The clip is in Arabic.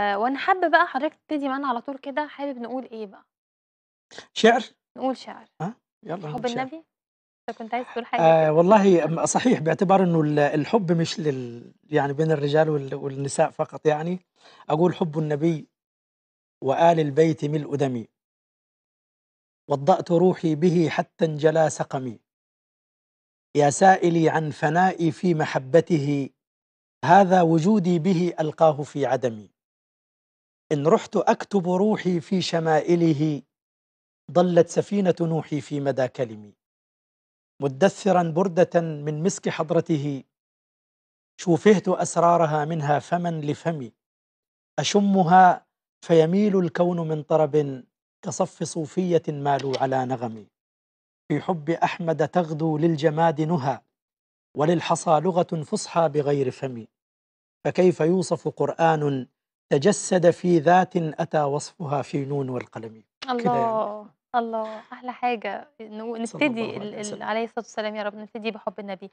آه، وأنا حابة بقى حضرتك تبتدي معانا على طول كده، حابب نقول إيه بقى؟ شعر؟ نقول شعر. ها؟ آه، يلا حُب شعر. النبي؟ أنت كنت عايز تقول حاجة آه والله صحيح باعتبار إنه الحُب مش لل يعني بين الرجال والنساء فقط يعني، أقول حُب النبي وآل البيت ملء دمي. وضّأت روحي به حتى انجلى سقمي. يا سائلي عن فنائي في محبته، هذا وجودي به ألقاه في عدمي. إن رحت أكتب روحي في شمائله ضلت سفينة نوحي في مدى كلمي مدثرا بردة من مسك حضرته شوفهت أسرارها منها فما لفمي أشمها فيميل الكون من طرب كصف صوفية مالوا على نغم في حب أحمد تغدو للجماد نهى وللحصى لغة فصحى بغير فم فكيف يوصف قرآن تجسد في ذات أتى وصفها في نون والقلم يعني. الله الله أحلى حاجة نبتدي عليه الصلاة والسلام يا رب نبتدي بحب النبي